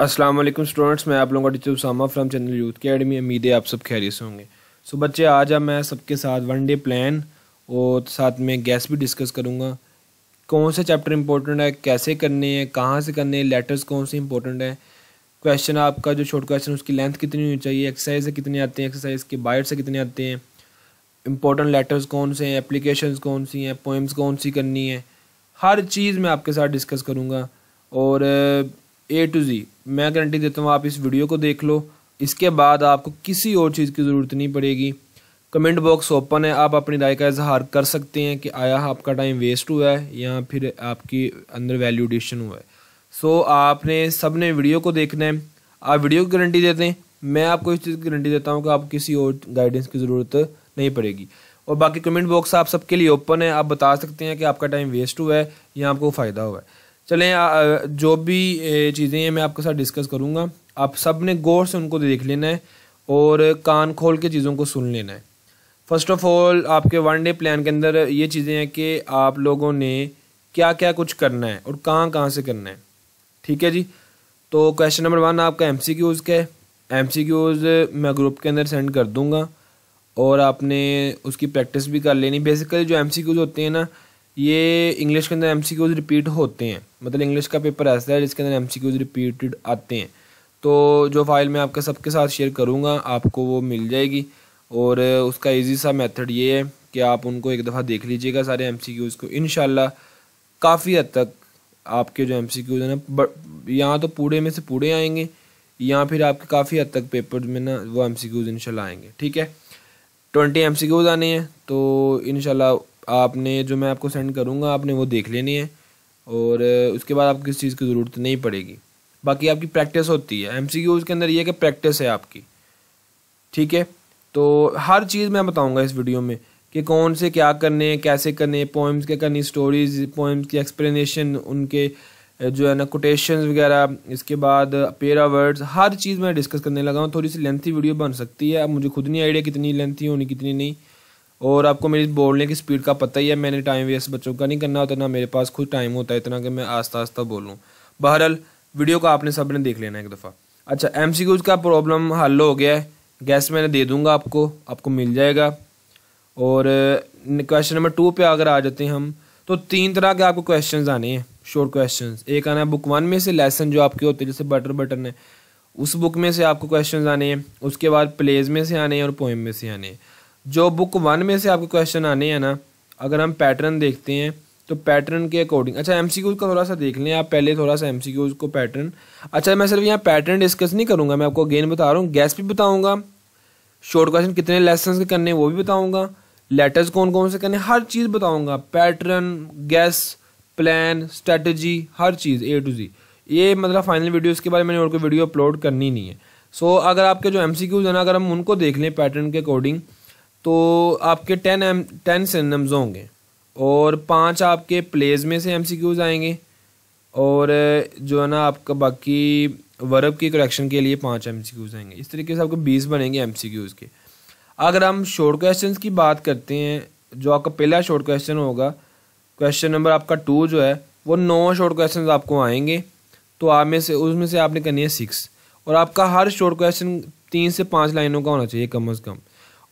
अस्सलाम वालेकुम स्टूडेंट्स मैं आप लोगों का teacher Usama from channel youth academy उम्मीद है आप सब खैरियत से होंगे सो so, बच्चे आज अब मैं सबके साथ वन डे प्लान और साथ में गैस भी डिस्कस करूँगा कौन से चैप्टर इंपॉर्टेंट है कैसे करने हैं कहाँ से करने हैं लेटर्स कौन से इंपॉर्टेंट है क्वेश्चन आपका जो शॉर्ट क्वेश्चन उसकी लेंथ कितनी होनी चाहिए एक्सरसाइज से कितने आते हैं एक्सरसाइज के बाइट से कितने आते हैं इंपॉर्टेंट लेटर्स कौन से हैं एप्लीकेशन कौन सी हैं पोइम्स कौन सी करनी है हर चीज़ मैं आपके साथ डिस्कस करूँगा और ए टू जी मैं गारंटी देता हूँ आप इस वीडियो को देख लो इसके बाद आपको किसी और चीज़ की ज़रूरत नहीं पड़ेगी कमेंट बॉक्स ओपन है आप अपनी राय का इजहार कर सकते हैं कि आया आपका टाइम वेस्ट हुआ है या फिर आपकी अंदर वैल्यू एडिशन हुआ है सो आपने सब ने वीडियो को देखना है आप वीडियो की गारंटी देते हैं मैं आपको इस चीज़ की गारंटी देता हूँ कि आपको किसी और गाइडेंस की ज़रूरत नहीं पड़ेगी और बाकी कमेंट बॉक्स आप सबके लिए ओपन है आप बता सकते हैं कि आपका टाइम वेस्ट हुआ है या आपको फ़ायदा हुआ है चलें जो भी चीज़ें हैं मैं आपके साथ डिस्कस करूँगा आप सब ने गौर से उनको देख लेना है और कान खोल के चीज़ों को सुन लेना है फ़र्स्ट ऑफ़ ऑल आपके वन डे प्लान के अंदर ये चीज़ें हैं कि आप लोगों ने क्या क्या कुछ करना है और कहाँ कहाँ से करना है ठीक है जी तो क्वेश्चन नंबर वन आपका एम सी क्यूज़ का है एम सी क्यूज़ मैं ग्रुप के अंदर सेंड कर दूँगा और आपने उसकी प्रैक्टिस भी कर लेनी बेसिकली जो एम सी क्यूज़ होते हैं ना ये इंग्लिश के अंदर एम रिपीट होते हैं मतलब इंग्लिश का पेपर ऐसा है जिसके अंदर एम रिपीटेड आते हैं तो जो फाइल मैं आपके सबके साथ शेयर करूँगा आपको वो मिल जाएगी और उसका इजी सा मेथड ये है कि आप उनको एक दफ़ा देख लीजिएगा सारे एम को इन काफ़ी हद तक आपके जो एम सी क्यूज़ हैं ना यहाँ तो पूरे में से पूरे आएंगे या फिर आपके काफ़ी हद तक पेपर में ना वो एम सी क्यूज़ इनशाला आएंगे ठीक है ट्वेंटी एम सी क्यूज़ आने हैं तो इनशाला आपने जो मैं आपको सेंड करूँगा आपने वो देख लेनी है और उसके बाद आपको किसी चीज़ की ज़रूरत नहीं पड़ेगी बाकी आपकी प्रैक्टिस होती है एम सी क्यूज़ के अंदर ये कि प्रैक्टिस है आपकी ठीक है तो हर चीज़ मैं बताऊँगा इस वीडियो में कि कौन से क्या करने कैसे करने पोइम्स क्या करनी स्टोरीज़ पोइम्स की एक्सप्लेनेशन उनके जो है ना कोटेशन वगैरह इसके बाद पेरा वर्ड्स हर चीज़ मैं डिस्कस करने लगा हूँ थोड़ी सी लेंथी वीडियो बन सकती है अब मुझे खुद नहीं आइडिया कितनी लेंथी होनी कितनी नहीं और आपको मेरी बोलने की स्पीड का पता ही है मैंने टाइम वेस्ट बच्चों का नहीं करना होता ना मेरे पास खुद टाइम होता है इतना कि मैं आस्ता आस्ता बोलूँ बहरहाल वीडियो का आपने सब ने देख लेना एक दफ़ा अच्छा एम का प्रॉब्लम हल हो गया है गैस मैंने दे दूँगा आपको आपको मिल जाएगा और क्वेश्चन नंबर टू पर अगर आ जाते हैं हम तो तीन तरह के आपको क्वेश्चन आने हैं शॉर्ट क्वेश्चन एक आना है बुक वन में से लेसन जो आपके होते हैं जैसे बटर बटन है उस बुक में से आपको क्वेश्चन आने हैं उसके बाद प्लेज में से आने हैं और पोएम में से आने हैं जो बुक वन में से आपके क्वेश्चन आने हैं ना अगर हम पैटर्न देखते हैं तो पैटर्न के अकॉर्डिंग अच्छा एम सी का थोड़ा सा देख लें आप पहले थोड़ा सा एम सी को पैटर्न अच्छा मैं सिर्फ यहाँ पैटर्न डिस्कस नहीं करूँगा मैं आपको अगेन बता रहा हूँ गैस भी बताऊँगा शॉर्ट क्वेश्चन कितने लेसन के करने वो भी बताऊँगा लेटर्स कौन कौन से करने हर चीज़ बताऊँगा पैटर्न गैस प्लान स्ट्रेटजी हर चीज़ ए टू जी ये मतलब फाइनल वीडियो इसके बारे में और कोई वीडियो अपलोड करनी नहीं है सो so, अगर आपके जो एम सी क्यूज़ हैं ना अगर हम उनको देख लें पैटर्न के अकॉर्डिंग तो आपके टेन एम टेन सिनम्स होंगे और पांच आपके प्लेज में से एम आएंगे और जो है ना आपका बाकी वर्ब की करेक्शन के लिए पांच एम आएंगे इस तरीके से आपको बीस बनेंगे एम के अगर हम शॉर्ट क्वेश्चंस की बात करते हैं जो आपका पहला शॉर्ट क्वेश्चन होगा क्वेश्चन नंबर आपका टू जो है वो नौ शॉर्ट क्वेश्चन आपको आएंगे तो आप में से उसमें से आपने करनी है सिक्स और आपका हर शॉर्ट क्वेश्चन तीन से पाँच लाइनों का होना चाहिए कम अज़ कम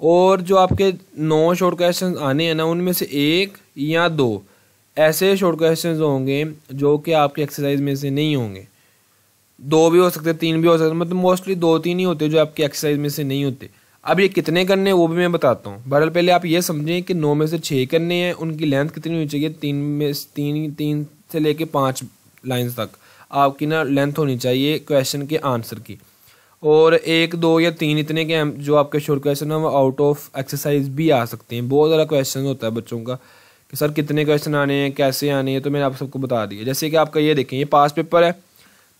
और जो आपके नौ शॉर्ट क्वेश्चन आने हैं ना उनमें से एक या दो ऐसे शॉर्ट क्वेश्चन होंगे जो कि आपके एक्सरसाइज में से नहीं होंगे दो भी हो सकते हैं तीन भी हो सकते हैं मतलब मोस्टली दो तीन ही होते जो आपकी एक्सरसाइज में से नहीं होते अब ये कितने करने हैं वो भी मैं बताता हूँ बहरहाल पहले आप ये समझें कि नौ में से छः करने हैं उनकी लेंथ कितनी होनी चाहिए तीन में तीन तीन से लेके पाँच लाइन्स तक आपकी ना लेंथ होनी चाहिए क्वेश्चन के आंसर की और एक दो या तीन इतने के जो आपके शोर क्वेश्चन हैं वो आउट ऑफ एक्सरसाइज भी आ सकते हैं बहुत ज़्यादा क्वेश्चन होता है बच्चों का कि सर कितने क्वेश्चन आने हैं कैसे आने हैं तो मैंने आप सबको बता दिया जैसे कि आपका ये देखें ये पास पेपर है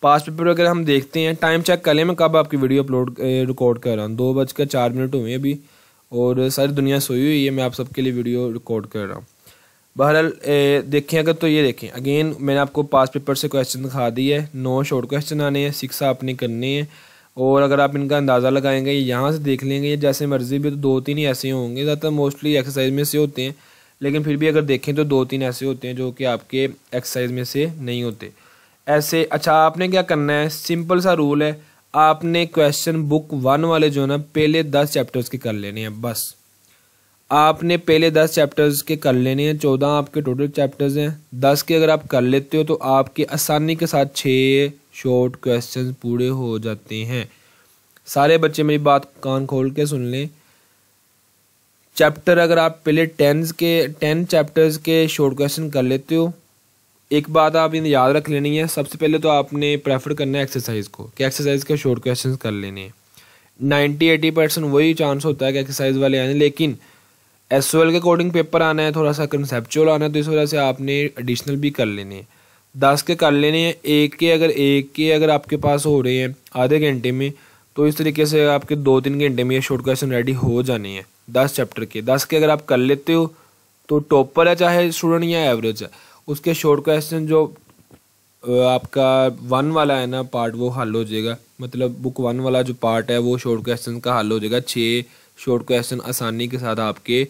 पास पेपर अगर हम देखते हैं टाइम चेक कर लें मैं कब आपकी वीडियो अपलोड रिकॉर्ड कर रहा हूँ दो बजकर चार मिनट हुए अभी और सारी दुनिया सोई हुई है मैं आप सबके लिए वीडियो रिकॉर्ड कर रहा हूँ बहरहाल देखें अगर तो ये देखें अगेन मैंने आपको पास पेपर से क्वेश्चन दिखा दिए नौ शॉर्ट क्वेश्चन आने हैं सिक्स आपने करने हैं और अगर आप इनका अंदाज़ा लगाएंगे यहाँ से देख लेंगे ये जैसे मर्ज़ी भी तो दो तीन ही ऐसे होंगे ज़्यादातर मोस्टली एक्सरसाइज में से होते हैं लेकिन फिर भी अगर देखें तो दो तीन ऐसे होते हैं जो कि आपके एक्सरसाइज में से नहीं होते ऐसे अच्छा आपने क्या करना है सिंपल सा रूल है आपने क्वेश्चन बुक वन वाले जो है ना पहले दस चैप्टर्स के कर लेने हैं बस आपने पहले दस चैप्टर्स के कर लेने हैं चौदह आपके टोटल चैप्टर्स हैं दस के अगर आप कर लेते हो तो आपके आसानी के साथ छः शॉर्ट क्वेश्चन पूरे हो जाते हैं सारे बच्चे मेरी बात कान खोल के सुन लें चैप्टर अगर आप पहले टेंस के टेन चैप्टर्स के शॉर्ट क्वेश्चन कर लेते हो एक बात आप इन्हें याद रख लेनी है सबसे पहले तो आपने प्रेफर करना है एक्सरसाइज को कि एक्सरसाइज के शॉर्ट क्वेश्चन कर लेने हैं नाइन्टी एटी परसेंट वही चांस होता है कि एक्सरसाइज वाले आने लेकिन एस के अकॉर्डिंग पेपर आना है थोड़ा सा कंसेप्चुअल आना है तो इस वजह से आपने एडिशनल भी कर लेने हैं दस के कर लेने हैं एक के अगर एक के अगर आपके पास हो रहे हैं आधे घंटे में तो इस तरीके से आपके दो तीन घंटे में ये शॉर्ट क्वेश्चन रेडी हो जाने हैं दस चैप्टर के दस के अगर आप कर लेते हो तो टॉपर है चाहे स्टूडेंट या एवरेज है उसके शॉर्ट क्वेश्चन जो आपका वन वाला है ना पार्ट वो हल हो जाएगा मतलब बुक वन वाला जो पार्ट है वो शॉर्ट क्वेश्चन का हल हो जाएगा छः शॉर्ट क्वेश्चन आसानी के साथ आपके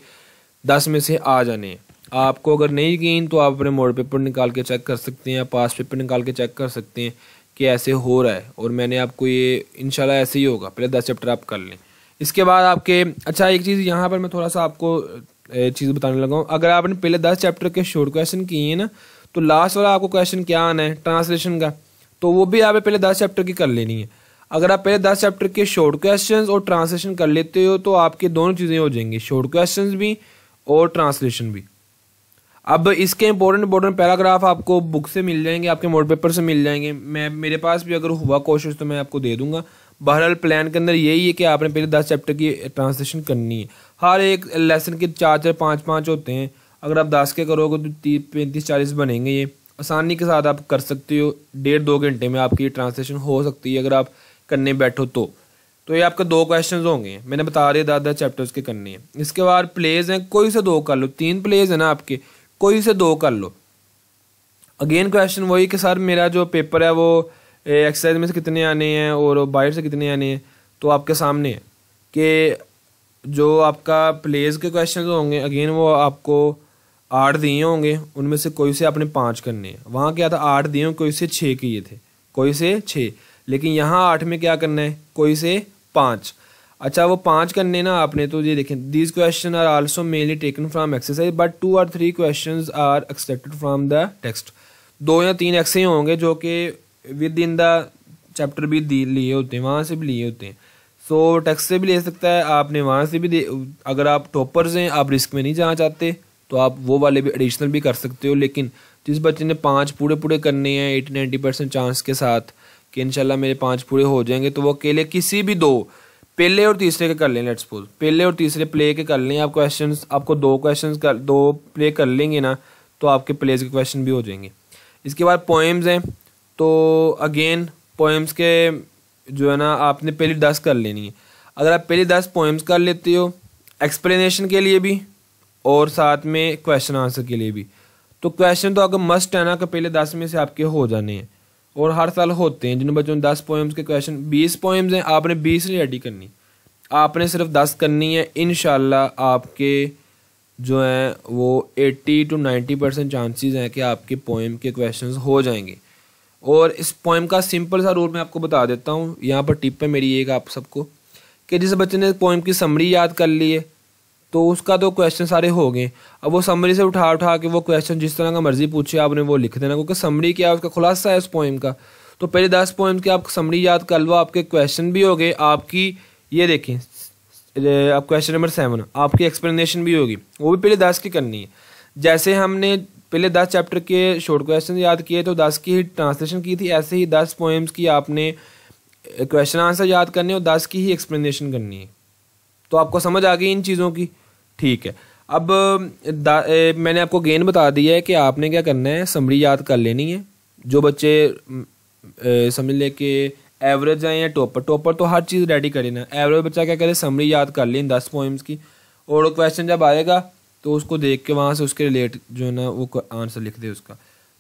दस में से आ जाने हैं आपको अगर नहीं यकीन तो आप अपने मोड पेपर निकाल के चेक कर सकते हैं या पास पेपर निकाल के चेक कर सकते हैं कि ऐसे हो रहा है और मैंने आपको ये इनशाला ऐसे ही होगा पहले दस चैप्टर आप कर लें इसके बाद आपके अच्छा एक चीज़ यहाँ पर मैं थोड़ा सा आपको चीज़ बताने लगा हूँ अगर आपने पहले दस चैप्टर के शॉर्ट क्वेश्चन किए हैं ना तो लास्ट वाला आपको क्वेश्चन क्या आना है ट्रांसलेशन का तो वो भी आपने पहले दस चैप्टर की कर लेनी है अगर आप पहले दस चैप्टर के शॉर्ट क्वेश्चन और ट्रांसलेशन कर लेते हो तो आपके दोनों चीज़ें हो जाएंगी शॉर्ट क्वेश्चन भी और ट्रांसलेशन भी अब इसके इंपॉर्टेंट इंपॉर्टेंट पैराग्राफ आपको बुक से मिल जाएंगे आपके मोड पेपर से मिल जाएंगे मैं मेरे पास भी अगर हुआ कोशिश तो मैं आपको दे दूंगा बहरहाल प्लान के अंदर यही है कि आपने पहले दस चैप्टर की ट्रांसलेशन करनी है हर एक लेसन के चार चार पाँच पाँच होते हैं अगर आप दस के करोगे तो तीस पैंतीस चालीस बनेंगे ये आसानी के साथ आप कर सकते हो डेढ़ दो घंटे में आपकी ट्रांसलेशन हो सकती है अगर आप करने बैठो तो तो ये आपके दो क्वेश्चंस होंगे मैंने बता रहे दादा चैप्टर्स के करने हैं इसके बाद प्लेज हैं कोई से दो कर लो तीन प्लेज हैं ना आपके कोई से दो कर लो अगेन क्वेश्चन वही कि सर मेरा जो पेपर है वो एक्सरसाइज में से कितने आने हैं और बाइट से कितने आने हैं तो आपके सामने है कि जो आपका प्लेज के क्वेश्चन होंगे अगेन वो आपको आठ दिए होंगे उनमें से कोई से आपने पाँच करने हैं वहाँ क्या था आठ दिए कोई से छः किए थे कोई से छः लेकिन यहाँ आठ में क्या करना है कोई से पाँच अच्छा वो पांच करने ना आपने तो ये देखें these question are also mainly taken from exercise but two और three question are expected from the text दो या तीन ऐसे ही होंगे जो कि विद इन द चैप्टर भी लिए होते हैं वहाँ से भी लिए होते हैं सो so, टेक्स्ट से भी ले सकता है आपने वहाँ से भी अगर आप टॉपर्स हैं आप रिस्क में नहीं जाना चाहते तो आप वो वाले भी एडिशनल भी कर सकते हो लेकिन जिस बच्चे ने पाँच पूरे पूरे करने हैं एटी नाइन्टी परसेंट चांस के साथ कि इनशाला मेरे पाँच पूरे हो जाएंगे तो वो अकेले किसी भी दो पहले और तीसरे के कर लें लेट्स सपोज पहले और तीसरे प्ले के कर लें आप क्वेश्चन आपको दो क्वेश्चन कर दो प्ले कर लेंगे ना तो आपके प्लेज के क्वेश्चन भी हो जाएंगे इसके बाद पोएम्स हैं तो अगेन पोएम्स के जो है ना आपने पहली दस कर लेनी है अगर आप पहली दस पोएम्स कर लेते हो एक्सप्लेनेशन के लिए भी और साथ में क्वेश्चन आंसर के लिए भी तो क्वेश्चन तो अगर मस्ट है ना कि तो पहले दस में से आपके हो जाने हैं और हर साल होते हैं जिन बच्चों ने दस पोएम्स के क्वेश्चन बीस पोएम्स हैं आपने बीस नहीं रेडी करनी आपने सिर्फ दस करनी है इन आपके जो हैं वो eighty two ninety percent chances हैं कि आपके पोएम के क्वेश्चंस हो जाएंगे और इस पोएम का सिंपल सा रूल मैं आपको बता देता हूँ यहाँ पर टिप है मेरी एक आप सबको कि जिस बच्चे ने पोएम की समरी याद कर ली है तो उसका तो क्वेश्चन सारे हो गए अब वो समरी से उठा उठा के वो क्वेश्चन जिस तरह का मर्जी पूछे आपने वो लिख देना क्योंकि समरी क्या है उसका खुलासा है उस पोइम का तो पहले दस पोइम की आप समरी याद कर लो आपके क्वेश्चन भी हो गए आपकी ये देखें आप क्वेश्चन नंबर सेवन आपकी एक्सप्लेनेशन भी होगी वो भी पहले दस की करनी है जैसे हमने पहले दस चैप्टर के शॉर्ट क्वेश्चन याद किए तो दस की ही ट्रांसलेशन की थी ऐसे ही दस पोइम्स की आपने क्वेश्चन आंसर याद करने और दस की ही एक्सप्लेनेशन करनी है तो आपको समझ आ गई इन चीज़ों की ठीक है अब ए, मैंने आपको गेन बता दिया है कि आपने क्या करना है समरी याद कर लेनी है जो बच्चे समझ लें कि एवरेज हैं या टॉपर टॉपर तो हर चीज़ रेडी कर लेना एवरेज बच्चा क्या करे समरी याद कर लें दस पॉइंट्स की और क्वेश्चन जब आएगा तो उसको देख के वहाँ से उसके रिलेट जो है ना वो आंसर लिख दे उसका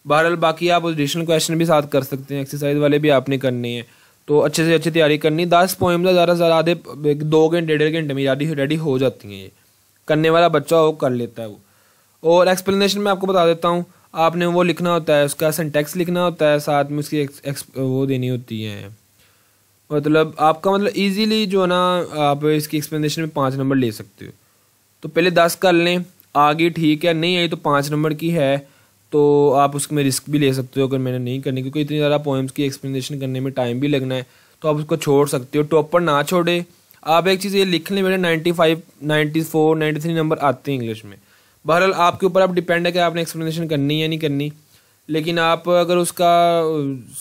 बहरहाल बाकी आप एडिशनल क्वेश्चन भी साथ कर सकते हैं एक्सरसाइज वाले भी आपने करने हैं तो अच्छे से अच्छी तैयारी करनी दस तो ज़्यादा से ज़्यादा आधे दो घंटे डेढ़ घंटे में रेडी रेडी हो जाती हैं ये करने वाला बच्चा हो कर लेता है वो और एक्सप्लेनेशन मैं आपको बता देता हूँ आपने वो लिखना होता है उसका सेंटेक्स लिखना होता है साथ में उसकी एक्स, वो देनी होती है मतलब आपका मतलब ईजीली जो है ना आप इसकी एक्सप्लेनेशन में पाँच नंबर ले सकते हो तो पहले दस कर लें आगे ठीक है नहीं आई तो पाँच नंबर की है तो आप उसमें रिस्क भी ले सकते हो अगर मैंने नहीं करनी क्योंकि इतनी ज़्यादा पोएम्स की एक्सप्लेनेशन करने में टाइम भी लगना है तो आप उसको छोड़ सकते हो टॉप पर ना छोड़े आप एक चीज़ ये लिख लें मेरे ninety five ninety four ninety three number आते हैं इंग्लिश में बहरहाल आपके ऊपर आप डिपेंड है कि आपने एक्सप्लेनेशन करनी या नहीं करनी लेकिन आप अगर उसका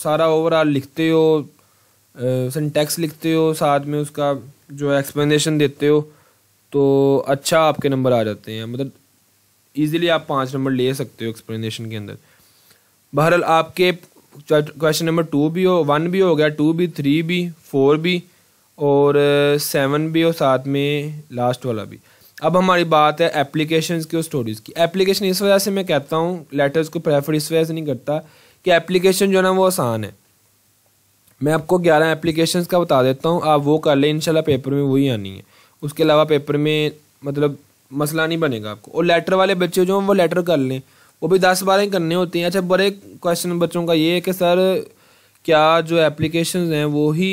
सारा ओवरऑल लिखते हो सेंटेक्स लिखते हो साथ में उसका जो एक्सप्लेनेशन देते हो तो अच्छा आपके नंबर आ जाते हैं मतलब ईजिली आप पाँच नंबर ले सकते हो एक्सप्लेनेशन के अंदर बहरहाल आपके क्वेश्चन नंबर टू भी हो वन भी हो गया टू भी थ्री भी फोर भी और सेवन uh, भी और साथ में लास्ट वाला भी अब हमारी बात है एप्लीकेशन की और स्टोरीज़ की एप्लीकेशन इस वजह से मैं कहता हूँ लेटर्स को प्रेफर इस वजह से नहीं करता कि एप्लीकेशन जो है ना वो आसान है मैं आपको ग्यारह एप्लीकेशन का बता देता हूँ आप वो कर लें इनशाला पेपर में वही आनी है उसके अलावा पेपर में मतलब मसला नहीं बनेगा आपको और लेटर वाले बच्चे जो हैं वो लेटर कर लें वो भी दस बारह ही करने होते हैं अच्छा बड़े क्वेश्चन बच्चों का ये है कि सर क्या जो एप्लीकेशन हैं वो ही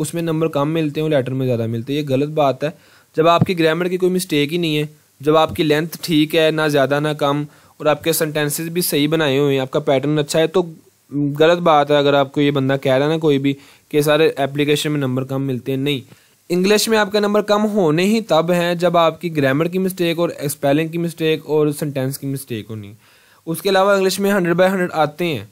उसमें नंबर कम मिलते हैं और लेटर में ज़्यादा मिलते हैं ये गलत बात है जब आपकी ग्रामर की कोई मिस्टेक ही नहीं है जब आपकी लेंथ ठीक है ना ज़्यादा ना कम और आपके सेंटेंसेस भी सही बनाए हुए हैं आपका पैटर्न अच्छा है तो गलत बात है अगर आपको ये बंदा कह रहा है ना कोई भी कि सारे एप्लीकेशन में नंबर कम मिलते हैं नहीं इंग्लिश में आपका नंबर कम होने ही तब हैं जब आपकी ग्रामर की मिस्टेक और स्पेलिंग की मिस्टेक और सेंटेंस की मिस्टेक होनी उसके अलावा इंग्लिश में हंड्रेड बाई हंड्रेड आते हैं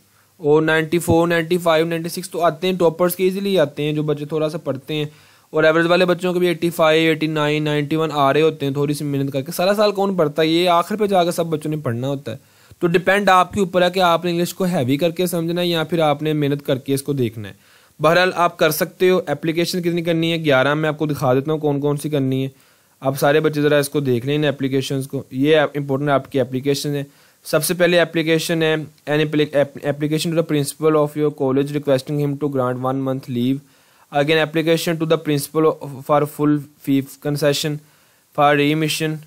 और ninety four ninety five ninety six तो आते हैं टॉपर्स के इजीली आते हैं जो बच्चे थोड़ा सा पढ़ते हैं और एवरेज वाले बच्चों के भी eighty five eighty nine ninety one आ रहे होते हैं थोड़ी सी मेहनत करके सारा साल कौन पढ़ता है ये आखिर पर जाकर सब बच्चों ने पढ़ना होता है तो डिपेंड आपके ऊपर है कि आपने इंग्लिश को हैवी करके समझना है या फिर आपने मेहनत करके इसको देखना है बहरहाल आप कर सकते हो एप्लीकेशन कितनी करनी है ग्यारह में आपको दिखा देता हूँ कौन कौन सी करनी है आप सारे बच्चे ज़रा इसको देख लें इन एप्लीकेशन को ये इंपॉर्टेंट आपकी एप्लीकेशन है सबसे पहले एप्लीकेशन है an application to the principal of your college requesting him to grant one month leave again application to the principal for full fee concession for remission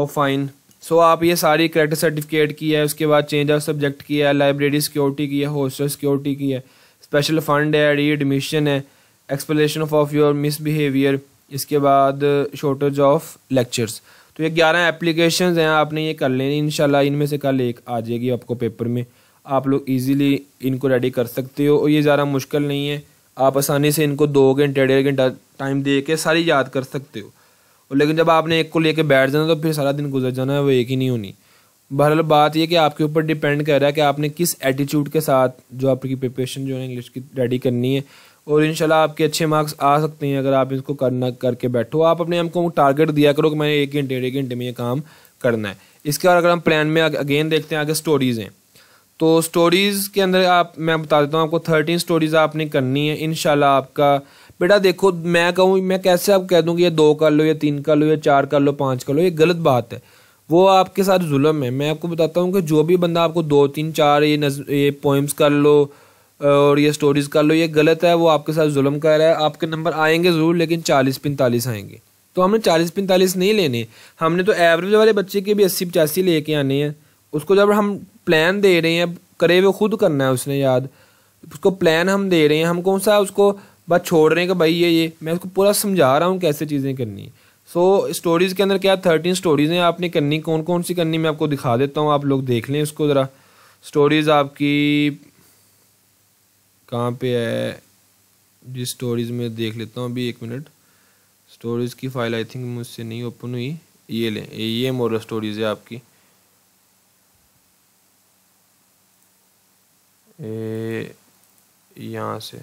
और फाइन सो आप ये सारी करेक्टर सर्टिफिकेट की है उसके बाद चेंज ऑफ सब्जेक्ट की है लाइब्रेरी सिक्योरिटी की है हॉस्टल सिक्योरिटी की है स्पेशल फंड है री एडमिशन है explanation of of your misbehaviour इसके बाद शॉर्टेज ऑफ लेक्चर्स तो ये ग्यारह एप्लीकेशन हैं आपने ये कर लेनी इन शाला इनमें से कल एक आ जाएगी आपको पेपर में आप लोग इजीली इनको रेडी कर सकते हो और ये ज़्यादा मुश्किल नहीं है आप आसानी से इनको दो घंटे डेढ़ घंटा टाइम दे के सारी याद कर सकते हो और लेकिन जब आपने एक को लेके बैठ जाना तो फिर सारा दिन गुजर जाना है वो एक ही नहीं होनी बहरहाल बात यह कि आपके ऊपर डिपेंड कर रहा है कि आपने किस एटीट्यूड के साथ जो आपकी प्रिपरेशन जो है इंग्लिश की रेडी करनी है और इन आपके अच्छे मार्क्स आ सकते हैं अगर आप इसको करना करके बैठो आप अपने हमको टारगेट दिया करो कि मैंने एक घंटे डेढ़ घंटे में ये काम करना है इसके बाद अगर हम प्लान में अगेन देखते हैं आगे स्टोरीज़ हैं तो स्टोरीज़ के अंदर आप मैं बता देता हूँ आपको थर्टीन स्टोरीज़ आपने करनी है इन आपका बेटा देखो मैं कहूँ मैं कैसे आप कह दूँ कि ये दो कर लो या तीन कर लो या चार कर लो पाँच कर लो ये गलत बात है वो आपके साथ जुल्म है मैं आपको बताता हूँ कि जो भी बंदा आपको दो तीन चार ये नज ये पोइम्स कर लो और ये स्टोरीज़ कर लो ये गलत है वो आपके साथ जुल्म कर रहा है आपके नंबर आएंगे ज़रूर लेकिन चालीस पैंतालीस आएंगे तो हमने चालीस पैंतालीस नहीं लेने हमने तो एवरेज वाले बच्चे के भी अस्सी पचासी लेके आने हैं उसको जब हम प्लान दे रहे हैं करे वो खुद करना है उसने याद उसको प्लान हम दे रहे हैं हम कौन सा उसको बस छोड़ रहे हैं कि भाई ये ये मैं उसको पूरा समझा रहा हूँ कैसे चीज़ें करनी है सो so, स्टोरीज़ के अंदर क्या थर्टीन स्टोरीज़ हैं आपने करनी कौन कौन सी करनी मैं आपको दिखा देता हूँ आप लोग देख लें उसको ज़रा स्टोरीज़ आपकी कहाँ पे है जी स्टोरीज़ में देख लेता हूँ अभी एक मिनट स्टोरीज़ की फ़ाइल आई थिंक मुझसे नहीं ओपन हुई ये लें ये मोरल स्टोरीज़ है आपकी यहाँ से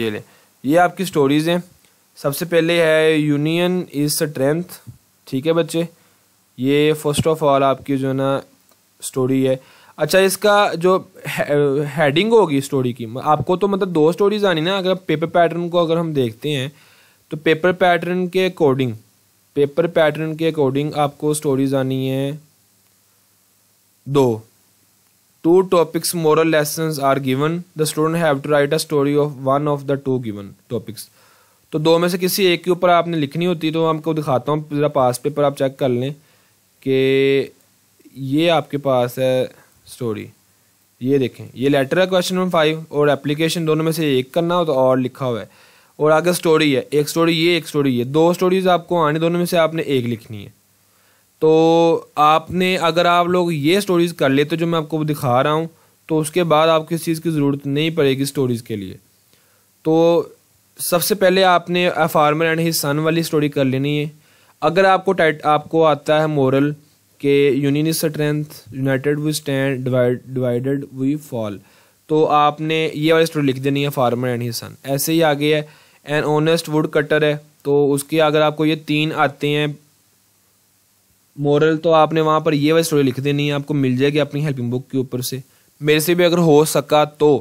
ये लें ये आपकी स्टोरीज़ हैं सबसे पहले है यूनियन इज़ स्ट्रेंथ ठीक है बच्चे ये फर्स्ट ऑफ ऑल आपकी जो ना स्टोरी है अच्छा इसका जो हेडिंग होगी स्टोरी की आपको तो मतलब दो स्टोरीज आनी ना अगर पेपर पैटर्न को अगर हम देखते हैं तो पेपर पैटर्न के अकॉर्डिंग पेपर पैटर्न के अकॉर्डिंग आपको स्टोरीज आनी है दो two topics moral lesson are given the student have to write a story of one of the two given topics तो दो में से किसी एक के ऊपर आपने लिखनी होती तो आपको दिखाता हूँ ज़रा पास पेपर आप चेक कर लें कि ये आपके पास है स्टोरी ये देखें ये लेटर है क्वेश्चन नंबर फाइव और एप्लीकेशन दोनों में से एक करना हो तो और लिखा हुआ है और आगे स्टोरी है एक स्टोरी ये एक स्टोरी ये दो स्टोरीज आपको आने दोनों में से आपने एक लिखनी है तो आपने अगर आप लोग ये स्टोरीज़ कर लेते जो मैं आपको दिखा रहा हूँ तो उसके बाद आपको इस चीज़ की ज़रूरत नहीं पड़ेगी स्टोरीज़ के लिए तो सबसे पहले आपने a farmer and his son वाली स्टोरी कर लेनी है अगर आपको टाइट आपको आता है मोरल के union strength united we stand divided we fall तो आपने ये वाली स्टोरी लिख देनी है फार्मर एंड हिज सन ऐसे ही आगे है एन ऑनेस्ट वुड कटर है तो उसके अगर आपको ये तीन आते हैं मोरल तो आपने वहाँ पर ये वाली स्टोरी लिख देनी है आपको मिल जाएगी अपनी हेल्पिंग बुक के ऊपर से मेरे से भी अगर हो सका तो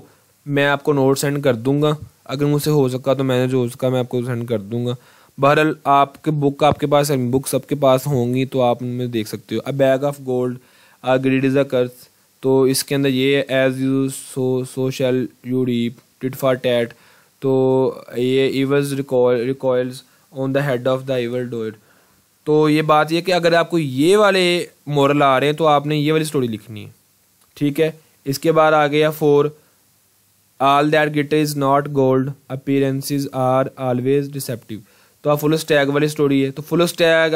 मैं आपको नोट सेंड कर दूंगा अगर मुझसे हो सका तो मैंने जो हो सका मैं आपको सेंड कर दूंगा बहरहाल आपके बुक आपके पास बुक सबके पास होंगी तो आप उनमें देख सकते हो a bag of gold a greed is a curse तो इसके अंदर ये as you sow so shall you reap tit for tat तो ये evil recoils on the head of the evil doer तो ये बात यह कि अगर आपको ये वाले मॉरल आ रहे हैं तो आपने ये वाली स्टोरी लिखनी है ठीक है इसके बाद आ गया four all that glitters is not gold appearances are always deceptive तो आप फुल स्टैग वाली स्टोरी है तो full stag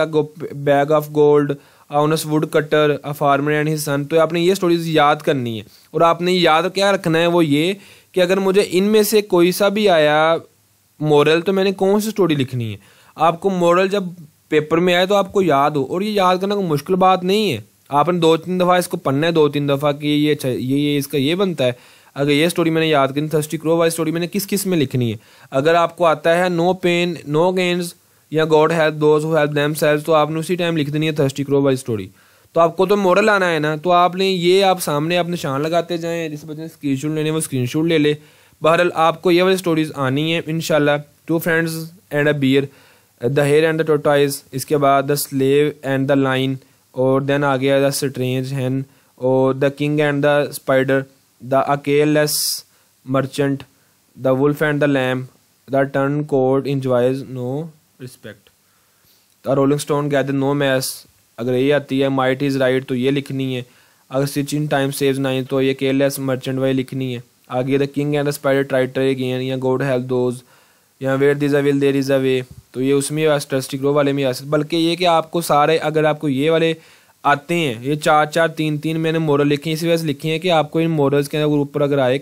bag of gold honest woodcutter a farmer and his son तो आपने ये स्टोरीज याद करनी है और आपने याद क्या रखना है वो ये कि अगर मुझे इनमें से कोई सा भी आया मॉरल तो मैंने कौन सी स्टोरी लिखनी है आपको मॉरल जब पेपर में आए तो आपको याद हो और ये याद करना कोई मुश्किल बात नहीं है आपने दो तीन दफ़ा इसको पढ़ना है दो तीन दफ़ा कि ये अच्छा, ये ये इसका ये बनता है अगर ये स्टोरी मैंने याद करनी थर्स्टी क्रो वाली स्टोरी मैंने किस किस में लिखनी है अगर आपको आता है नो पेन नो गेंस या God help those who help themselves तो आपने उसी टाइम लिख देनी है थर्स्टी क्रो वाली स्टोरी तो आपको तो मॉडल आना है ना तो आपने ये आप सामने आप निशान लगाते जाएँ जिस बच्चे ने स्क्रीन लेने वो स्क्रीन ले ले बहरहाल आपको ये वाली स्टोरीज आनी है in two friends and a bear the hare and the tortoise इसके बाद the slave and the lion और देन आ गया द स्ट्रेंज हैन और the king and the spider the a merchant the the and the lamb the turn turncoat enjoys no respect the rolling stone gathered no moss अगर ये आती है might is right तो ये लिखनी है अगर stitch in time save nine तो ये केयरलेस मर्चेंट वाई लिखनी है आगे the king and the spider try try again या गोड हेल्प दोज या where there's a will there is a way तो ये उसमें स्ट्रस्टिक रो वाले में बल्कि ये कि आपको सारे अगर आपको ये वाले आते हैं ये चार चार तीन तीन मैंने मॉरल लिखे हैं इसी वजह से लिखी हैं कि आपको इन मॉरल्स के ग्रुप पर अगर आए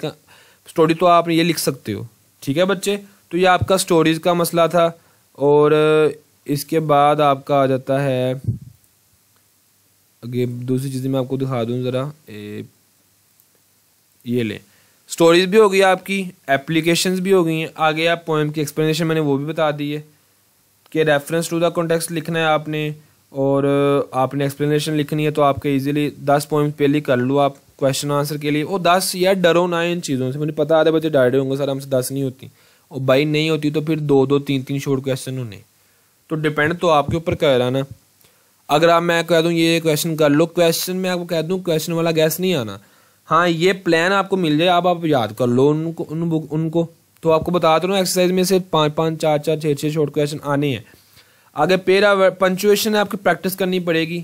स्टोरी तो आप ये लिख सकते हो ठीक है बच्चे तो ये आपका स्टोरीज का मसला था और इसके बाद आपका आ जाता है अगे दूसरी चीज़ें मैं आपको दिखा दूँ ज़रा ये लें स्टोरीज भी हो गई आपकी एप्लीकेशंस भी हो गई हैं आगे आप पोएम की एक्सप्लेनेशन मैंने वो भी बता दी है कि रेफरेंस टू द कॉन्टेक्स्ट लिखना है आपने और आपने एक्सप्लेनेशन लिखनी है तो आपके इजीली दस पॉइंट पहले कर लो आप क्वेश्चन आंसर के लिए और दस या डरो ना इन चीज़ों से मुझे पता आधे बच्चे डर होंगे सर हमसे दस नहीं होती और बाई नहीं होती तो फिर दो दो तीन तीन शॉर्ट क्वेश्चन होने तो डिपेंड तो आपके ऊपर कह रहा ना अगर आप मैं कह दूँ ये क्वेश्चन कर लो क्वेश्चन में आपको कह दूँ क्वेश्चन वाला गैस नहीं आना हाँ ये प्लान आपको मिल जाए आप आप याद कर लो उनको उन, उनको तो आपको बता दो ना एक्सरसाइज में से पाँच पाँच चार चार छः छः शॉर्ट क्वेश्चन आने हैं आगे पेरा पंचुएशन है आपकी प्रैक्टिस करनी पड़ेगी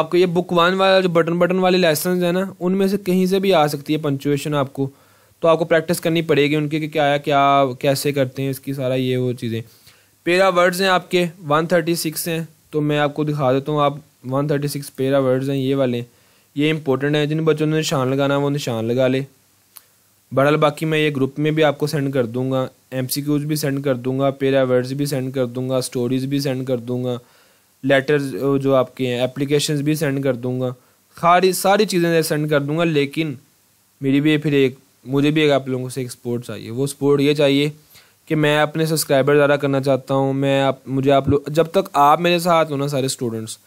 आपको ये बुक वन वाला जो बटन बटन वाले लेसन है ना उनमें से कहीं से भी आ सकती है पंचुएशन आपको तो आपको प्रैक्टिस करनी पड़ेगी उनके कि क्या है क्या कैसे करते हैं इसकी सारा ये वो चीज़ें पेरा वर्ड्स हैं आपके वन थर्टी सिक्स हैं तो मैं आपको दिखा देता हूँ आप one thirty six para words हैं ये वाले ये इंपॉर्टेंट हैं जिन बच्चों ने निशान लगाना है वो निशान लगा ले बहरहाल बाकी मैं ये ग्रुप में भी आपको सेंड कर दूंगा एम भी सेंड कर दूंगा पेरा वर्ड्स भी सेंड कर दूंगा स्टोरीज़ भी सेंड कर दूंगा लेटर्स जो आपके हैं एप्लीकेशन भी सेंड कर दूंगा सारी सारी चीज़ें सेंड कर दूंगा लेकिन मेरी भी फिर एक मुझे भी एक आप लोगों से एक सपोर्ट चाहिए वो सपोर्ट ये चाहिए कि मैं अपने सब्सक्राइबर ज़्यादा करना चाहता हूँ मैं आप मुझे आप लोग जब तक आप मेरे साथ हो ना सारे स्टूडेंट्स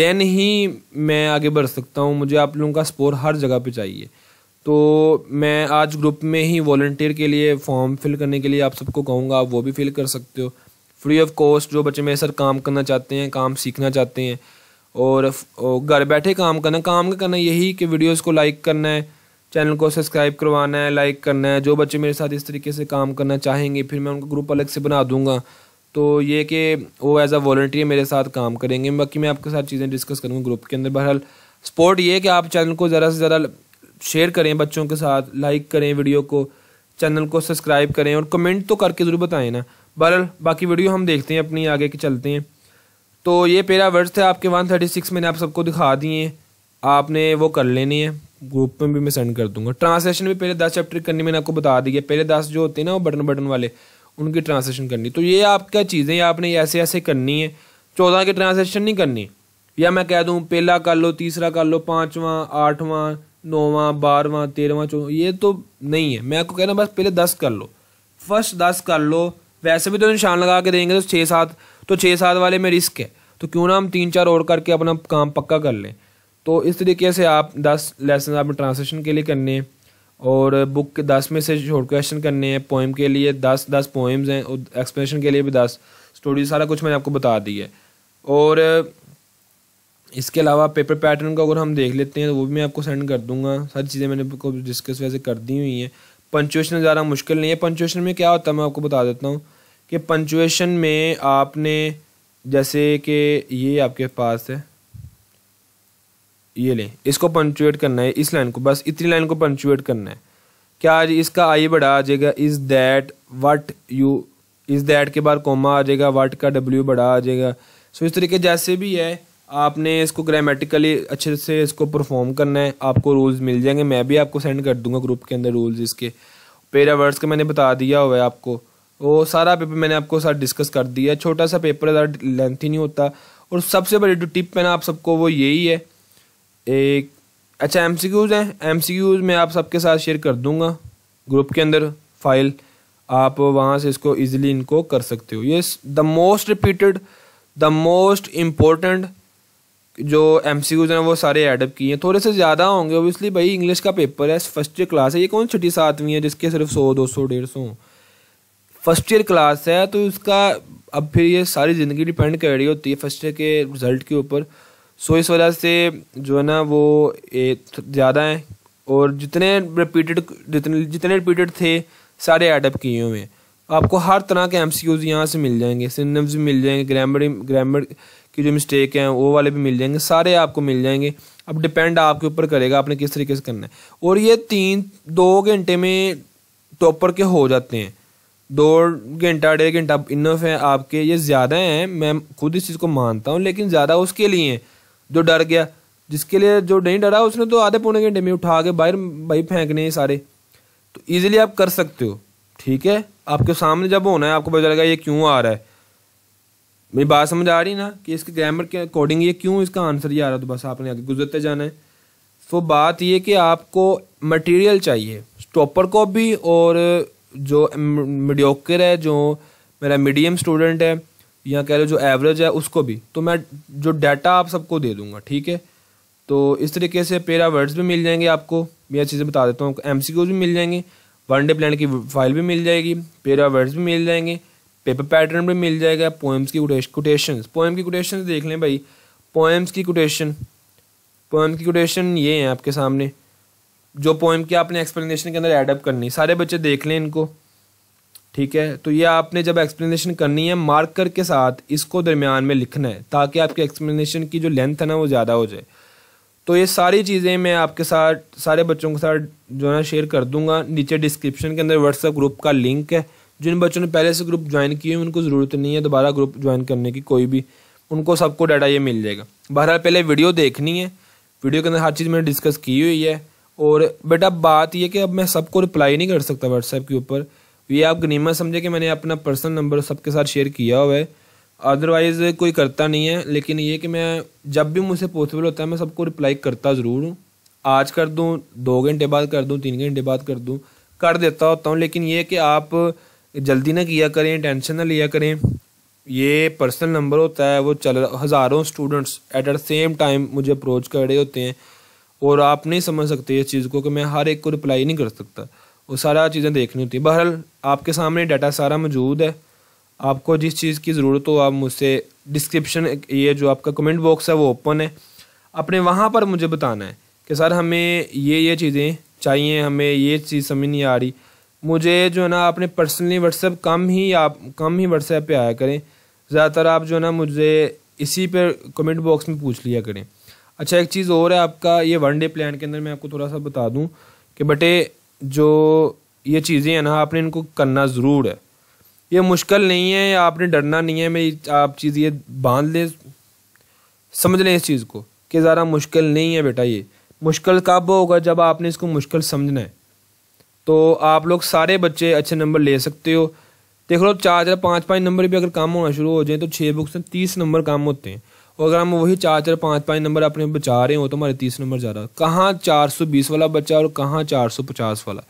देन ही मैं आगे बढ़ सकता हूँ मुझे आप लोगों का सपोर्ट हर जगह पे चाहिए तो मैं आज ग्रुप में ही वॉल्टियर के लिए फॉर्म फिल करने के लिए आप सबको कहूँगा आप वो भी फिल कर सकते हो फ्री ऑफ कॉस्ट जो बच्चे मेरे सर काम करना चाहते हैं काम सीखना चाहते हैं और घर बैठे काम करना काम का करना यही कि वीडियोस को लाइक करना है चैनल को सब्सक्राइब करवाना है लाइक करना है जो बच्चे मेरे साथ इस तरीके से काम करना चाहेंगे फिर मैं उनका ग्रुप अलग से बना दूंगा तो ये कि वो एज अ वॉल्टियर मेरे साथ काम करेंगे बाकी मैं आपके साथ चीज़ें डिस्कस करूँगा ग्रुप के अंदर बहरहाल सपोर्ट ये कि आप चैनल को ज़रा से ज़रा शेयर करें बच्चों के साथ लाइक करें वीडियो को चैनल को सब्सक्राइब करें और कमेंट तो करके ज़रूर बताएं ना बहरहाल बाकी वीडियो हम देखते हैं अपनी आगे के चलते हैं तो ये पेरा वर्ड्स थे आपके वन थर्टी सिक्स मैंने आप सबको दिखा दिए आपने वो कर लेनी है ग्रुप में भी मैं सेंड कर दूंगा ट्रांसलेशन भी पहले दस चैप्टर करनी मैंने आपको बता दी है पहले दस जो होते हैं ना वो बटन बटन वाले उनकी ट्रांसलेशन करनी तो ये आपका चीज़ें आपने ऐसे ऐसे करनी है चौदह की ट्रांसलेशन नहीं करनी या मैं कह दूँ पहला कर लो तीसरा कर लो पाँचवा आठवां नौवा बारवा तेरहवा चौदह ये तो नहीं है मैं आपको कहना बस पहले दस कर लो फर्स्ट दस कर लो वैसे भी तो निशान लगा के देंगे तो छः सात तो छः सात वाले में रिस्क है तो क्यों ना हम तीन चार और करके अपना काम पक्का कर लें तो इस तरीके से आप दस लेसन आपने ट्रांसलेशन के लिए करने हैं और बुक के दस में से शॉर्ट क्वेश्चन करने हैं पोएम के लिए दस दस पोएम्स हैं और एक्सप्लेनेशन के लिए भी दस स्टोरी सारा कुछ मैंने आपको बता दी है और इसके अलावा पेपर पैटर्न का अगर हम देख लेते हैं तो वो भी मैं आपको सेंड कर दूंगा सारी चीज़ें मैंने आपको डिस्कस वैसे कर दी हुई हैं पंचुएशन ज़्यादा मुश्किल नहीं है पंचुएशन में क्या होता है मैं आपको बता देता हूँ कि पंचुएशन में आपने जैसे कि ये आपके पास है ये लें इसको पंचुएट करना है इस लाइन को बस इतनी लाइन को पंचुएट करना है क्या आज इसका आई बड़ा आ जाएगा is that what you is that के बाद कोमा आ जाएगा वट का डब्ल्यू बड़ा आ जाएगा सो इस तरीके जैसे भी है आपने इसको ग्रामेटिकली अच्छे से इसको परफॉर्म करना है आपको रूल्स मिल जाएंगे मैं भी आपको सेंड कर दूंगा ग्रुप के अंदर रूल्स इसके पेरा वर्ड्स का मैंने बता दिया हुआ है आपको वो सारा पेपर मैंने आपको साथ डिस्कस कर दिया छोटा सा पेपर ज़्यादा लेंथ ही नहीं होता और सबसे बड़ी जो टिप है ना आप सबको वो यही है एक अच्छा एम सी क्यूज़ हैं एम सी क्यूज़ मैं आप सबके साथ शेयर कर दूँगा ग्रुप के अंदर फाइल आप वहाँ से इसको ईजिली इनको कर सकते हो ये the most repeated the most important जो एम सी क्यूज हैं वो सारे एडअप किए हैं थोड़े से ज़्यादा होंगे ओबियसली भाई इंग्लिश का पेपर है फर्स्ट ईयर क्लास है ये कौन छठी सातवीं है जिसके सिर्फ सौ दो सौ डेढ़ सौ फर्स्ट ईयर क्लास है तो उसका अब फिर ये सारी ज़िंदगी डिपेंड कर रही होती है फर्स्ट ईयर के रिज़ल्ट के ऊपर सो इस वजह से जो है ना वो ज़्यादा हैं और जितने रिपीटेड जितने जितने रिपीटेड थे सारे एडअप किए हुए हैं आपको हर तरह के एम सी क्यूज़ यहाँ से मिल जाएंगे सिनम्स मिल जाएंगे ग्रामर ग्रामर कि जो मिस्टेक हैं वो वाले भी मिल जाएंगे सारे आपको मिल जाएंगे अब डिपेंड आपके ऊपर करेगा आपने किस तरीके से करना है और ये तीन दो घंटे में टॉपर के हो जाते हैं दो घंटा डेढ़ घंटा इनफ है आपके ये ज़्यादा हैं मैं खुद इस चीज़ को मानता हूँ लेकिन ज़्यादा उसके लिए हैं जो डर गया जिसके लिए जो नहीं डरा उसने तो आधे पौने घंटे में उठा के बाहर भाई फेंकने सारे तो ईजिली आप कर सकते हो ठीक है आपके सामने जब होना है आपको पता चलेगा ये क्यों आ रहा है मेरी बात समझ आ रही ना कि इसके ग्रामर के अकॉर्डिंग ये क्यों इसका आंसर ये आ रहा तो बस आपने आगे गुजरते जाना है तो बात ये कि आपको मटेरियल चाहिए स्टॉपर को भी और जो मीडियोकर है जो मेरा मीडियम स्टूडेंट है या कह लो जो एवरेज है उसको भी तो मैं जो डाटा आप सबको दे दूंगा ठीक है तो इस तरीके से पेरा वर्ड्स भी मिल जाएंगे आपको मैं चीज़ें बता देता हूँ एम भी मिल जाएंगे वन डे प्लान की फाइल भी मिल जाएगी पेरा वर्ड्स भी मिल जाएंगे पेपर पैटर्न में मिल जाएगा पोएम्स की कोटेशन पोएम की कोटेशन देख लें भाई पोएम्स की कोटेशन पोएम की कोटेशन ये हैं आपके सामने जो पोएम की आपने एक्सप्लेनेशन के अंदर एडअप करनी सारे बच्चे देख लें इनको ठीक है तो ये आपने जब एक्सप्लेनेशन करनी है मार्कर के साथ इसको दरमियान में लिखना है ताकि आपके एक्सप्लेनेशन की जो लेंथ है ना वो ज़्यादा हो जाए तो ये सारी चीज़ें मैं आपके साथ सारे बच्चों के साथ जो है ना शेयर कर दूंगा नीचे डिस्क्रिप्शन के अंदर व्हाट्सएप ग्रुप का लिंक है जिन बच्चों ने पहले से ग्रुप ज्वाइन किए उनको ज़रूरत नहीं है दोबारा ग्रुप ज्वाइन करने की कोई भी उनको सबको डाटा ये मिल जाएगा बहरहाल पहले वीडियो देखनी है वीडियो के अंदर हर चीज़ मैंने डिस्कस की हुई है और बेटा बात यह कि अब मैं सबको रिप्लाई नहीं कर सकता व्हाट्सएप के ऊपर ये आप गनीमत समझे कि मैंने अपना पर्सनल नंबर सबके साथ शेयर किया हुआ है अदरवाइज़ कोई करता नहीं है लेकिन ये कि मैं जब भी मुझसे पॉसिबल होता है मैं सबको रिप्लाई करता ज़रूर हूँ आज कर दूँ दो घंटे बाद कर दूँ तीन घंटे बाद कर दूँ कर देता होता हूँ लेकिन ये कि आप जल्दी ना किया करें टेंशन ना लिया करें ये पर्सनल नंबर होता है वो चल हज़ारों students at the same time मुझे अप्रोच कर रहे होते हैं और आप नहीं समझ सकते इस चीज़ को कि मैं हर एक को रिप्लाई नहीं कर सकता वो सारा चीज़ें देखनी होती बहरहाल आपके सामने डाटा सारा मौजूद है आपको जिस चीज़ की ज़रूरत हो आप मुझसे डिस्क्रिप्शन ये जो आपका कमेंट बॉक्स है वो ओपन है अपने वहाँ पर मुझे बताना है कि सर हमें ये ये चीज़ें चाहिए हमें ये चीज़ समझ नहीं आ रही मुझे जो है ना अपने पर्सनली व्हाट्सएप कम ही आप कम ही व्हाट्सएप पे आया करें ज़्यादातर आप जो है ना मुझे इसी पे कमेंट बॉक्स में पूछ लिया करें अच्छा एक चीज़ और है आपका ये वन डे प्लान के अंदर मैं आपको थोड़ा सा बता दूँ कि बटे जो ये चीज़ें हैं ना आपने इनको करना ज़रूर है ये मुश्किल नहीं है आपने डरना नहीं है मैं आप चीज़ ये बांध लें समझ लें इस चीज़ को कि ज़रा मुश्किल नहीं है बेटा ये मुश्किल कब होगा जब आपने इसको मुश्किल समझना है तो आप लोग सारे बच्चे अच्छे नंबर ले सकते हो देख लो चार चार पाँच पाँच नंबर भी अगर काम होना शुरू हो जाए तो छः बुक्स में तीस नंबर काम होते हैं और अगर हम वही चार चार पाँच पाँच नंबर अपने बचा रहे हो तो हमारे तीस नंबर ज़्यादा कहाँ चार सौ बीस वाला बच्चा और कहाँ चार सौ पचास वाला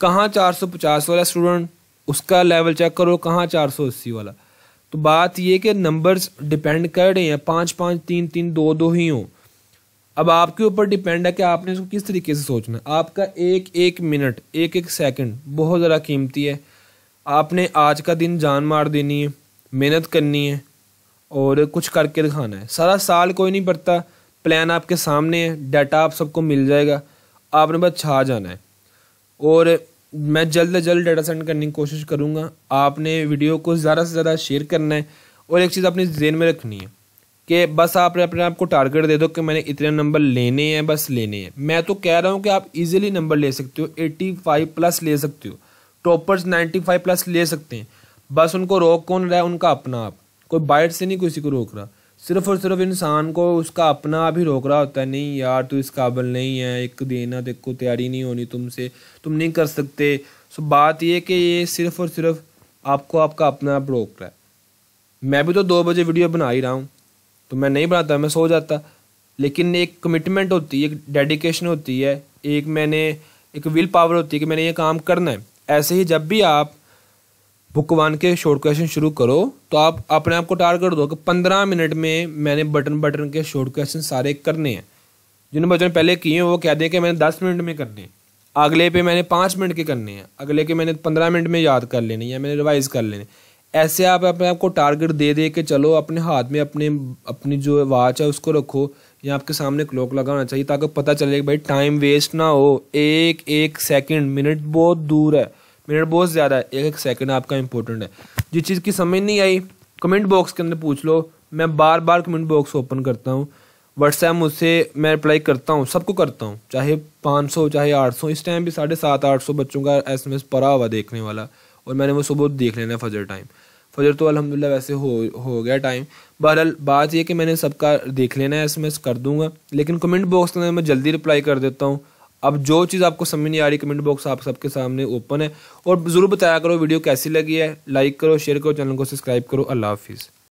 कहाँ चार सौ पचास वाला स्टूडेंट उसका लेवल चेक करो कहाँ चार सौ अस्सी वाला तो बात ये कि नंबर्स डिपेंड कर रहे हैं पाँच पाँच तीन तीन दो दो ही हों अब आपके ऊपर डिपेंड है कि आपने इसको किस तरीके से सोचना है आपका एक एक मिनट एक एक सेकंड बहुत ज़्यादा कीमती है आपने आज का दिन जान मार देनी है मेहनत करनी है और कुछ करके दिखाना है सारा साल कोई नहीं पड़ता प्लान आपके सामने है डाटा आप सबको मिल जाएगा आपने बस छा जाना है और मैं जल्द जल्द डाटा सेंड करने की कोशिश करूँगा आपने वीडियो को ज़्यादा से ज़्यादा शेयर करना है और एक चीज़ अपने जेन में रखनी है कि बस आप अपने आप को टारगेट दे दो कि मैंने इतने नंबर लेने हैं बस लेने हैं मैं तो कह रहा हूँ कि आप इजीली नंबर ले सकते हो 85 प्लस ले सकते हो टॉपर्स 95 प्लस ले सकते हैं बस उनको रोक कौन रहा है उनका अपना आप कोई बाइट से नहीं किसी को रोक रहा सिर्फ और सिर्फ इंसान को उसका अपना आप ही रोक रहा होता है नहीं यार तू इस काबल नहीं है एक देना देखो तैयारी नहीं होनी तुमसे तुम नहीं कर सकते सो बात यह कि ये सिर्फ और सिर्फ आपको आपका अपना आप रोक रहा है मैं भी तो दो बजे वीडियो बना ही रहा हूँ तो मैं नहीं बनाता मैं सो जाता लेकिन एक कमिटमेंट होती है एक डेडिकेशन होती है एक मैंने एक विल पावर होती है कि मैंने ये काम करना है ऐसे ही जब भी आप बुक वन के शॉर्ट क्वेश्चन शुरू करो तो आप अपने आप को टारगेट दो कि पंद्रह मिनट में मैंने बटन बटन के शॉर्ट क्वेश्चन सारे करने हैं जिन बच्चों ने पहले किए हैं वो कह दें कि मैंने दस मिनट में करने हैं अगले पे मैंने पाँच मिनट के करने हैं अगले के मैंने पंद्रह मिनट में याद कर लेने या मैंने रिवाइज़ कर लेने ऐसे आप अपने आप को टारगेट दे दे के चलो अपने हाथ में अपने अपनी जो वाच है उसको रखो या आपके सामने क्लॉक लगाना चाहिए ताकि पता चले कि भाई टाइम वेस्ट ना हो एक एक सेकंड मिनट बहुत दूर है मिनट बहुत ज़्यादा है एक एक सेकंड आपका इंपॉर्टेंट है जिस चीज़ की समझ नहीं आई कमेंट बॉक्स के अंदर पूछ लो मैं बार बार कमेंट बॉक्स ओपन करता हूँ व्हाट्सएप मुझसे मैं अप्लाई करता हूँ सबको करता हूँ चाहे सौ चाहे सौ इस टाइम भी साढ़े सात आठ सौ बच्चों का एस पड़ा हुआ देखने वाला और मैंने वो सुबह देख लेना फजर टाइम फजर तो अलहमदिल्ला वैसे हो हो गया टाइम बहरहाल बात यह कि मैंने सबका देख लेना है इसमें कर दूंगा लेकिन कमेंट बॉक्स में मैं जल्दी रिप्लाई कर देता हूँ अब जो चीज़ आपको समझ नहीं आ रही कमेंट बॉक्स आप सबके सामने ओपन है और ज़रूर बताया करो वीडियो कैसी लगी है लाइक करो शेयर करो चैनल को सब्सक्राइब करो अल्लाह हाफिज़